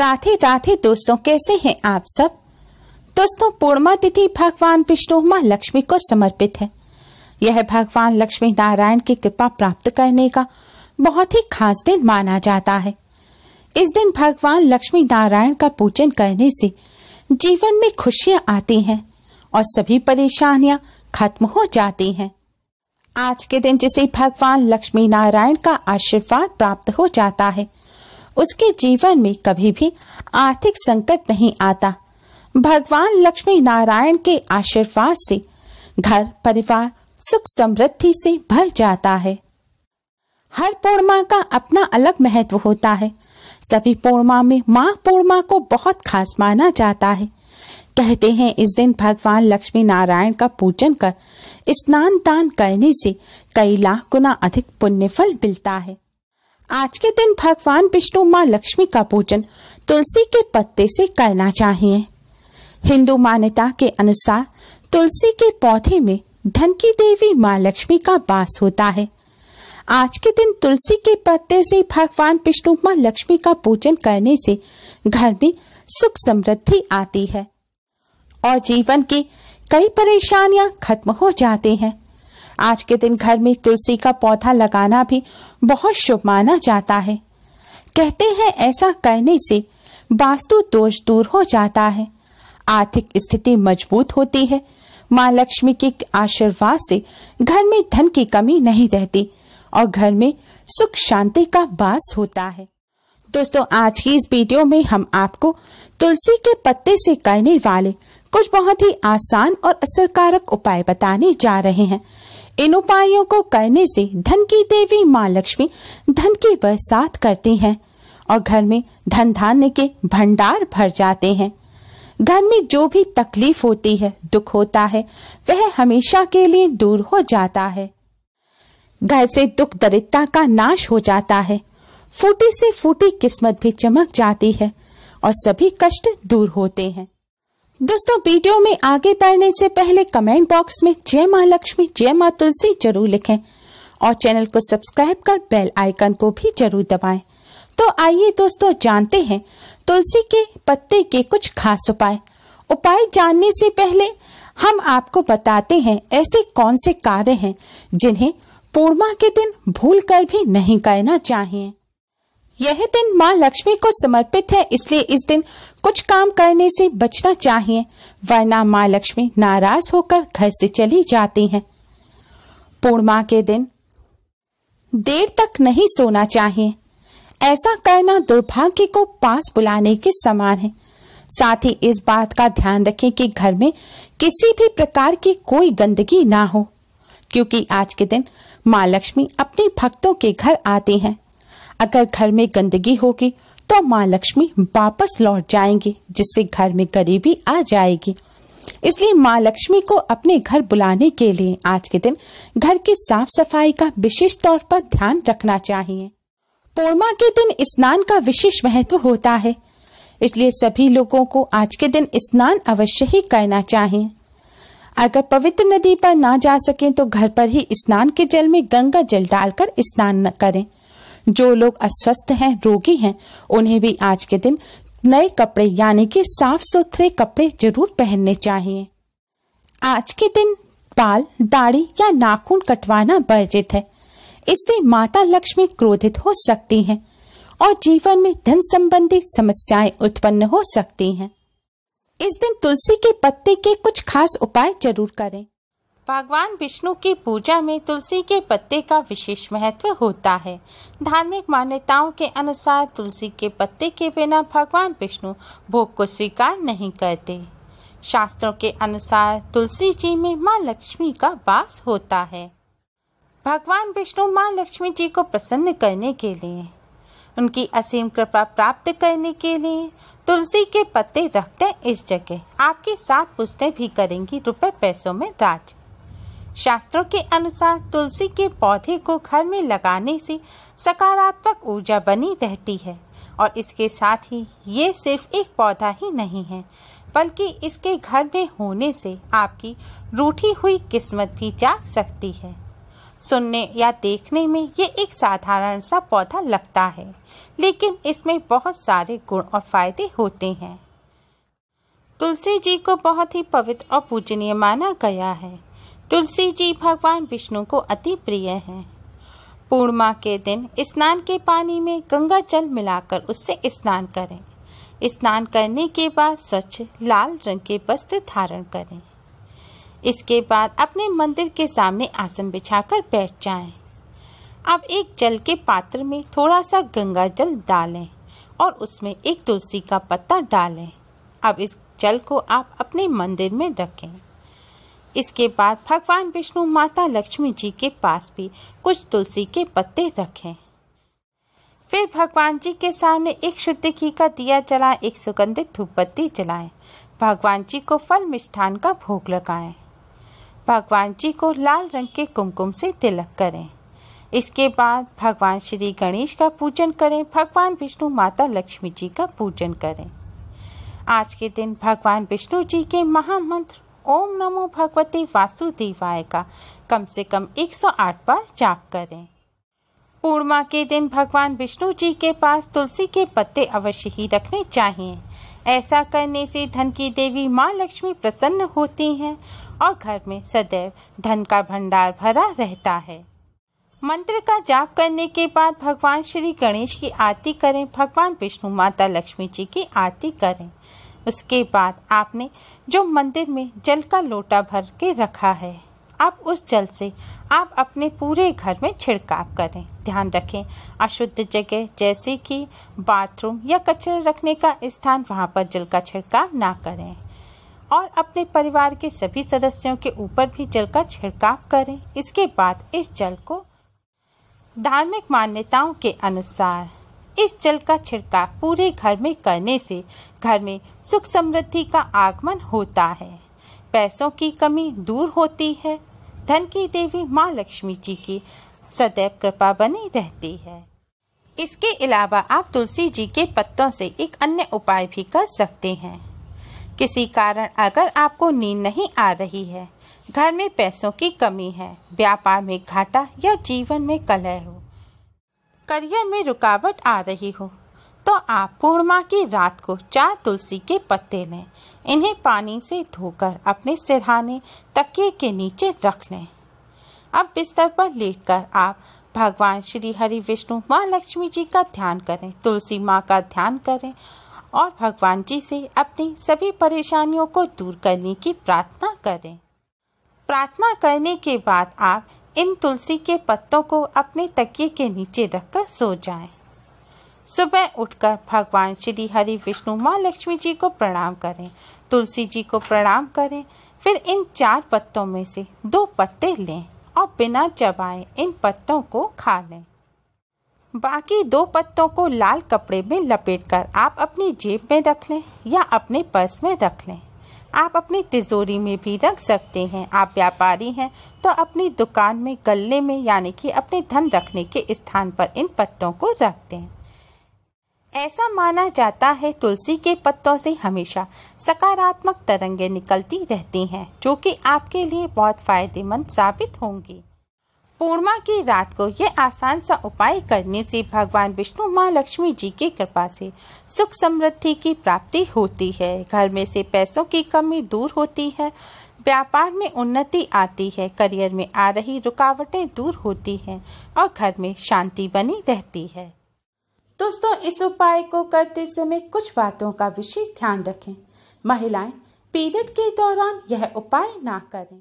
राधे राधे दोस्तों कैसे हैं आप सब दोस्तों पूर्णिमा तिथि भगवान विष्णु माँ लक्ष्मी को समर्पित है यह भगवान लक्ष्मी नारायण की कृपा प्राप्त करने का बहुत ही खास दिन माना जाता है इस दिन भगवान लक्ष्मी नारायण का पूजन करने से जीवन में खुशियां आती हैं और सभी परेशानियां खत्म हो जाती हैं आज के दिन जिसे भगवान लक्ष्मी नारायण का आशीर्वाद प्राप्त हो जाता है उसके जीवन में कभी भी आर्थिक संकट नहीं आता भगवान लक्ष्मी नारायण के आशीर्वाद से घर परिवार सुख समृद्धि से भर जाता है हर पूर्णिमा का अपना अलग महत्व होता है सभी पूर्णिमा में माँ पूर्णिमा को बहुत खास माना जाता है कहते हैं इस दिन भगवान लक्ष्मी नारायण का पूजन कर स्नान दान करने से कई लाख गुना अधिक पुण्य फल मिलता है आज के दिन भगवान विष्णु माँ लक्ष्मी का पूजन तुलसी के पत्ते से करना चाहिए हिंदू मान्यता के अनुसार तुलसी के पौधे में धन की देवी माँ लक्ष्मी का वास होता है आज के दिन तुलसी के पत्ते से भगवान विष्णु माँ लक्ष्मी का पूजन करने से घर में सुख समृद्धि आती है और जीवन की कई परेशानियां खत्म हो जाती हैं आज के दिन घर में तुलसी का पौधा लगाना भी बहुत शुभ माना जाता है कहते हैं ऐसा करने से वास्तु दोष दूर हो जाता है आर्थिक स्थिति मजबूत होती है माँ लक्ष्मी के आशीर्वाद से घर में धन की कमी नहीं रहती और घर में सुख शांति का वास होता है दोस्तों आज की इस वीडियो में हम आपको तुलसी के पत्ते से करने वाले कुछ बहुत ही आसान और असरकारक उपाय बताने जा रहे हैं इन उपायों को करने से धन की देवी माँ लक्ष्मी धन की बरसात करती हैं और घर में धन धान्य के भंडार भर जाते हैं घर में जो भी तकलीफ होती है दुख होता है वह हमेशा के लिए दूर हो जाता है घर से दुख दरिद्रता का नाश हो जाता है फूटी से फूटी किस्मत भी चमक जाती है और सभी कष्ट दूर होते हैं दोस्तों वीडियो में आगे बढ़ने से पहले कमेंट बॉक्स में जय माँ लक्ष्मी जय माँ तुलसी जरूर लिखें और चैनल को सब्सक्राइब कर बेल आइकन को भी जरूर दबाएं। तो आइए दोस्तों जानते हैं तुलसी के पत्ते के कुछ खास उपाय उपाय जानने से पहले हम आपको बताते हैं ऐसे कौन से कार्य हैं जिन्हें पूर्णिमा के दिन भूल कर भी नहीं करना चाहिए यह दिन माँ लक्ष्मी को समर्पित है इसलिए इस दिन कुछ काम करने से बचना चाहिए वरना माँ लक्ष्मी नाराज होकर घर से चली जाती हैं। पूर्णिमा के दिन देर तक नहीं सोना चाहिए ऐसा करना दुर्भाग्य को पास बुलाने के समान है साथ ही इस बात का ध्यान रखें कि घर में किसी भी प्रकार की कोई गंदगी ना हो क्योंकि आज के दिन माँ लक्ष्मी अपने भक्तों के घर आती हैं अगर घर में गंदगी होगी तो माँ लक्ष्मी वापस लौट जाएंगी जिससे घर में गरीबी आ जाएगी इसलिए माँ लक्ष्मी को अपने घर बुलाने के लिए आज के दिन घर की साफ सफाई का विशेष तौर पर ध्यान रखना चाहिए पूर्णिमा के दिन स्नान का विशेष महत्व होता है इसलिए सभी लोगों को आज के दिन स्नान अवश्य ही करना चाहिए अगर पवित्र नदी पर ना जा सके तो घर पर ही स्नान के जल में गंगा जल डालकर स्नान करें जो लोग अस्वस्थ हैं रोगी हैं उन्हें भी आज के दिन नए कपड़े यानी कि साफ सुथरे कपड़े जरूर पहनने चाहिए आज के दिन बाल दाढ़ी या नाखून कटवाना वर्जित है इससे माता लक्ष्मी क्रोधित हो सकती हैं और जीवन में धन संबंधी समस्याएं उत्पन्न हो सकती हैं इस दिन तुलसी के पत्ते के कुछ खास उपाय जरूर करें भगवान विष्णु की पूजा में तुलसी के पत्ते का विशेष महत्व होता है धार्मिक मान्यताओं के अनुसार तुलसी के पत्ते के बिना भगवान विष्णु भोग को स्वीकार नहीं करते शास्त्रों के अनुसार तुलसी जी में माँ लक्ष्मी का वास होता है भगवान विष्णु माँ लक्ष्मी जी को प्रसन्न करने के लिए उनकी असीम कृपा प्राप्त करने के लिए तुलसी के पत्ते रखते इस जगह आपके साथ पुस्तें भी करेंगी रुपए पैसों में राज शास्त्रों के अनुसार तुलसी के पौधे को घर में लगाने से सकारात्मक ऊर्जा बनी रहती है और इसके साथ ही ये सिर्फ एक पौधा ही नहीं है बल्कि इसके घर में होने से आपकी रूठी हुई किस्मत भी जाग सकती है सुनने या देखने में ये एक साधारण सा पौधा लगता है लेकिन इसमें बहुत सारे गुण और फायदे होते हैं तुलसी जी को बहुत ही पवित्र और पूजनीय माना गया है तुलसी जी भगवान विष्णु को अति प्रिय हैं पूर्णिमा के दिन स्नान के पानी में गंगा जल मिलाकर उससे स्नान करें स्नान करने के बाद स्वच्छ लाल रंग के वस्त्र धारण करें इसके बाद अपने मंदिर के सामने आसन बिछाकर बैठ जाएं। अब एक जल के पात्र में थोड़ा सा गंगा जल डालें और उसमें एक तुलसी का पत्ता डालें अब इस जल को आप अपने मंदिर में रखें इसके बाद भगवान विष्णु माता लक्ष्मी जी के पास भी कुछ तुलसी के पत्ते रखें फिर भगवान जी के सामने एक शुद्ध घी का दिया जलाएं एक सुगंधित धूपबत्ती जलाएं भगवान जी को फल मिष्ठान का भोग लगाएं भगवान जी को लाल रंग के कुमकुम से तिलक करें इसके बाद भगवान श्री गणेश का पूजन करें भगवान विष्णु माता लक्ष्मी जी का पूजन करें आज के दिन भगवान विष्णु जी के महामंत्र ओम नमो भगवते वासुदेवाय का कम से कम 108 बार जाप करें पूर्णिमा के दिन भगवान विष्णु जी के पास तुलसी के पत्ते अवश्य ही रखने चाहिए ऐसा करने से धन की देवी माँ लक्ष्मी प्रसन्न होती हैं और घर में सदैव धन का भंडार भरा रहता है मंत्र का जाप करने के बाद भगवान श्री गणेश की आरती करें भगवान विष्णु माता लक्ष्मी जी की आरती करें उसके बाद आपने जो मंदिर में जल का लोटा भर के रखा है आप उस जल से आप अपने पूरे घर में छिड़काव करें ध्यान रखें अशुद्ध जगह जैसे कि बाथरूम या कचरा रखने का स्थान वहाँ पर जल का छिड़काव ना करें और अपने परिवार के सभी सदस्यों के ऊपर भी जल का छिड़काव करें इसके बाद इस जल को धार्मिक मान्यताओं के अनुसार इस जल का छिड़काव पूरे घर में करने से घर में सुख समृद्धि का आगमन होता है पैसों की कमी दूर होती है धन की देवी माँ लक्ष्मी जी की सदैव कृपा बनी रहती है इसके अलावा आप तुलसी जी के पत्तों से एक अन्य उपाय भी कर सकते हैं किसी कारण अगर आपको नींद नहीं आ रही है घर में पैसों की कमी है व्यापार में घाटा या जीवन में कलह हो करियर में रुकावट आ रही हो तो आप पूर्णिमा की रात को चार तुलसी के पत्ते लें इन्हें पानी से धोकर अपने सिरहाने तकिए के नीचे रख लें अब बिस्तर पर लेटकर आप भगवान श्री हरि विष्णु माँ लक्ष्मी जी का ध्यान करें तुलसी माँ का ध्यान करें और भगवान जी से अपनी सभी परेशानियों को दूर करने की प्रार्थना करें प्रार्थना करने के बाद आप इन तुलसी के पत्तों को अपने तकिए के नीचे रखकर सो जाएं। सुबह उठकर भगवान श्री हरि विष्णु माँ लक्ष्मी जी को प्रणाम करें तुलसी जी को प्रणाम करें फिर इन चार पत्तों में से दो पत्ते लें और बिना चबाए इन पत्तों को खा लें बाकी दो पत्तों को लाल कपड़े में लपेटकर आप अपनी जेब में रख लें या अपने पर्स में रख लें आप अपनी तिजोरी में भी रख सकते हैं आप व्यापारी हैं तो अपनी दुकान में गले में यानी कि अपने धन रखने के स्थान पर इन पत्तों को रखते हैं ऐसा माना जाता है तुलसी के पत्तों से हमेशा सकारात्मक तरंगे निकलती रहती हैं जो कि आपके लिए बहुत फ़ायदेमंद साबित होंगी पूर्णिमा की रात को यह आसान सा उपाय करने से भगवान विष्णु माँ लक्ष्मी जी की कृपा से सुख समृद्धि की प्राप्ति होती है घर में से पैसों की कमी दूर होती है व्यापार में उन्नति आती है करियर में आ रही रुकावटें दूर होती हैं और घर में शांति बनी रहती है दोस्तों इस उपाय को करते समय कुछ बातों का विशेष ध्यान रखें महिलाएं पीरियड के दौरान यह उपाय ना करें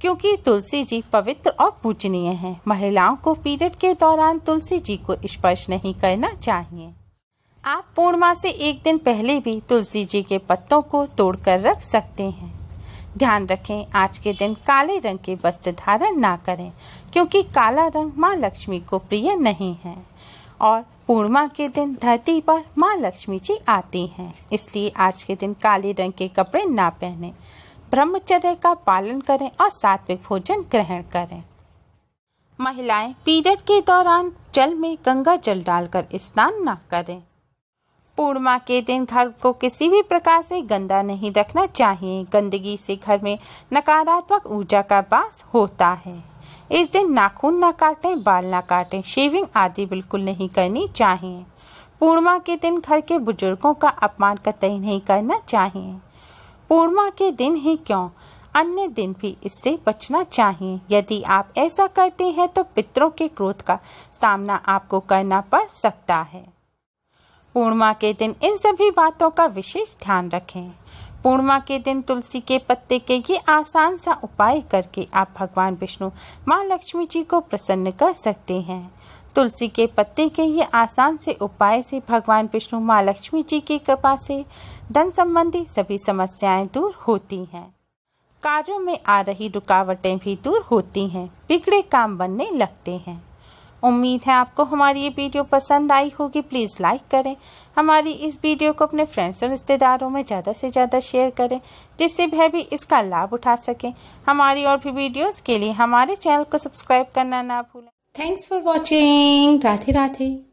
क्योंकि तुलसी जी पवित्र और पूजनीय हैं महिलाओं को पीरियड के दौरान तुलसी जी को स्पर्श नहीं करना चाहिए आप पूर्णिमा से एक दिन पहले भी तुलसी जी के पत्तों को तोड़कर रख सकते हैं ध्यान रखें आज के दिन काले रंग के वस्त्र धारण ना करें क्योंकि काला रंग माँ लक्ष्मी को प्रिय नहीं है और पूर्णिमा के दिन धरती पर माँ लक्ष्मी जी आती हैं इसलिए आज के दिन काले रंग के कपड़े ना पहने ब्रह्मचर्य का पालन करें और सात्विक भोजन ग्रहण करें महिलाएं पीरियड के दौरान जल में गंगा जल डालकर स्नान न करें पूर्णिमा के दिन घर को किसी भी प्रकार से गंदा नहीं रखना चाहिए गंदगी से घर में नकारात्मक ऊर्जा का बास होता है इस दिन नाखून ना काटें बाल न काटें शेविंग आदि बिल्कुल नहीं करनी चाहिए पूर्णिमा के दिन घर के बुजुर्गों का अपमान कतई नहीं करना चाहिए पूर्णिमा के दिन ही क्यों अन्य दिन भी इससे बचना चाहिए यदि आप ऐसा करते हैं तो पितरों के क्रोध का सामना आपको करना पड़ सकता है पूर्णिमा के दिन इन सभी बातों का विशेष ध्यान रखें पूर्णिमा के दिन तुलसी के पत्ते के ये आसान सा उपाय करके आप भगवान विष्णु माँ लक्ष्मी जी को प्रसन्न कर सकते हैं तुलसी के पत्ते के ये आसान से उपाय से भगवान विष्णु माँ लक्ष्मी जी की कृपा से धन संबंधी सभी समस्याएं दूर होती हैं कार्यों में आ रही रुकावटें भी दूर होती हैं बिगड़े काम बनने लगते हैं उम्मीद है आपको हमारी ये वीडियो पसंद आई होगी प्लीज़ लाइक करें हमारी इस वीडियो को अपने फ्रेंड्स और रिश्तेदारों में ज़्यादा से ज़्यादा शेयर करें जिससे वह भी इसका लाभ उठा सकें हमारी और भी वीडियोस के लिए हमारे चैनल को सब्सक्राइब करना ना भूलें Thanks for watching. Rati Rati.